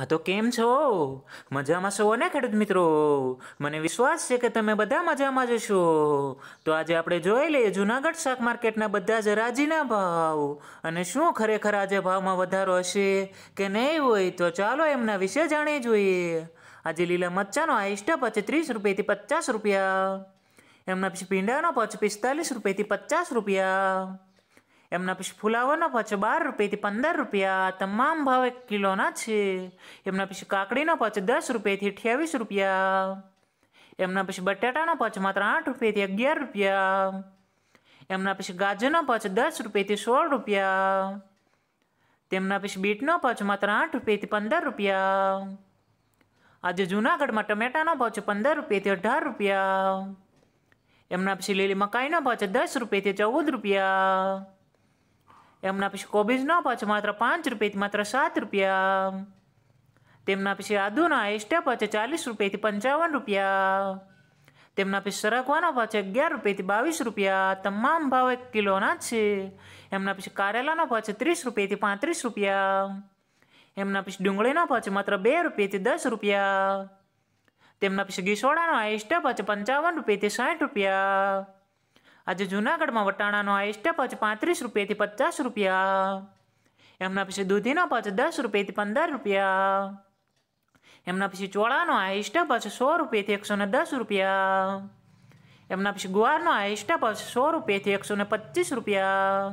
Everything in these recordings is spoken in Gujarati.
હા તો કેમ છો મજામાં છો ને ખેડૂત મિત્રો મને વિશ્વાસ છે કે તમે બધા મજામાં જ છો તો આજે આપણે જોઈ લઈએ જૂનાગઢ શાક માર્કેટના બધા જ રાજીના ભાવ અને શું ખરેખર આજે ભાવમાં વધારો હશે કે નહીં હોય તો ચાલો એમના વિશે જાણી જોઈએ આજે લીલા મચ્છાનો આઈસ્ટ પચે ત્રીસ રૂપિયાથી પચાસ રૂપિયા એમના પછી પીંડાનો પછી પિસ્તાલીસ રૂપિયાથી પચાસ રૂપિયા એમના પછી ફુલાવાનો પાછો બાર રૂપિયાથી પંદર રૂપિયા તમામ ભાવ એક કિલોના છે એમના પછી કાકડીનો પાછો દસ રૂપિયાથી અઠ્યાવીસ રૂપિયા એમના પછી બટાટાનો પાછો માત્ર આઠ રૂપિયાથી અગિયાર રૂપિયા એમના પછી ગાજરનો પાછો દસ રૂપિયાથી સોળ રૂપિયા તેમના પછી બીટનો પાછો માત્ર આઠ રૂપિયાથી પંદર રૂપિયા આજે જૂનાગઢમાં ટમેટાનો પાછો પંદર રૂપિયાથી અઢાર રૂપિયા એમના પછી લીલી મકાઈનો પાછો દસ રૂપિયાથી ચૌદ રૂપિયા એમના પછી કોબીજનો પચ માત્ર પાંચ રૂપિયાથી માત્ર સાત રૂપિયા તેમના પછી આદુના એસ્ટા પચે ચાલીસ રૂપિયાથી પંચાવન રૂપિયા તેમના પછી સરગવાનો ભાવ અગિયાર રૂપિયાથી બાવીસ રૂપિયા તમામ ભાવ એક કિલોના છે એમના પછી કારેલાનો ભાવ ત્રીસ રૂપિયાથી પાંત્રીસ રૂપિયા એમના પછી ડુંગળીના ભાવ માત્ર બે રૂપિયાથી દસ રૂપિયા તેમના પછી ગીસોડાનો એસ્ટા ભાવ છે પંચાવન રૂપિયાથી સાઠ રૂપિયા આજે જૂનાગઢમાં વટાણાનો આ સ્ટેપ જ પાંત્રીસ રૂપિયાથી પચાસ રૂપિયા એમના પછી દૂધીનો પાછો દસ રૂપિયાથી પંદર રૂપિયા એમના પછી ચોળાનો આ સ્ટેપ છે સો રૂપિયાથી એકસો ને દસ રૂપિયા એમના પછી ગુવારનો આ સ્ટેપ છે સો રૂપિયાથી એકસો ને પચીસ રૂપિયા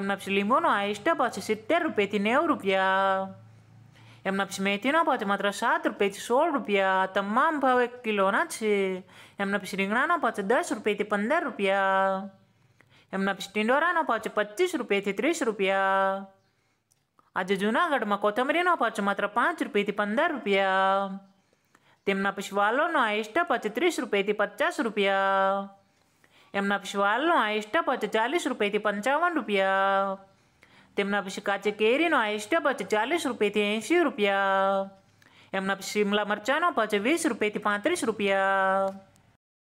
એમના પછી લીંબુનો આ સ્ટેપ છે સિત્તેર રૂપિયાથી નેવું રૂપિયા એમના પછી મેથીના ભાવ છે માત્ર સાત રૂપિયાથી સોળ રૂપિયા તમામ ભાવ એક કિલોના છે એમના પછી રીંગણાનો ભાવ છે દસ રૂપિયાથી પંદર રૂપિયા એમના પછી ટિંડોરાનો ભાવ છે પચીસ રૂપિયાથી ત્રીસ રૂપિયા આજે જૂનાગઢમાં કોથમરીનો ભાવ છે માત્ર પાંચ રૂપિયાથી પંદર રૂપિયા તેમના પછી વાલોનો આઈસ્ટા ભાવ છે ત્રીસ રૂપિયાથી પચાસ રૂપિયા એમના પછી વાલનો આઈસ્ટા ભાવ છે ચાલીસ રૂપિયાથી પંચાવન રૂપિયા તેમના પછી કાચે કેરીનો હાઈસ્ટ ભાવ ચાલીસ રૂપિયાથી એંશી રૂપિયા એમના પછી શિમલા મરચાંનો ભાવ વીસ રૂપિયાથી પાંત્રીસ રૂપિયા